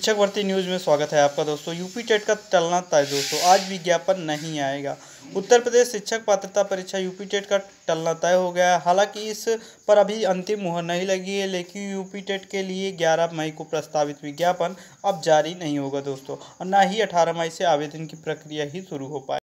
शिक्षक भर्ती न्यूज़ में स्वागत है आपका दोस्तों यूपी टेट का टलना तय दोस्तों आज विज्ञापन नहीं आएगा उत्तर प्रदेश शिक्षक पात्रता परीक्षा यूपी टेट का टलना तय हो गया है हालांकि इस पर अभी अंतिम मुहर नहीं लगी है लेकिन यूपी टेट के लिए 11 मई को प्रस्तावित विज्ञापन अब जारी नहीं होगा दोस्तों और ना ही अठारह मई से आवेदन की प्रक्रिया ही शुरू हो पाए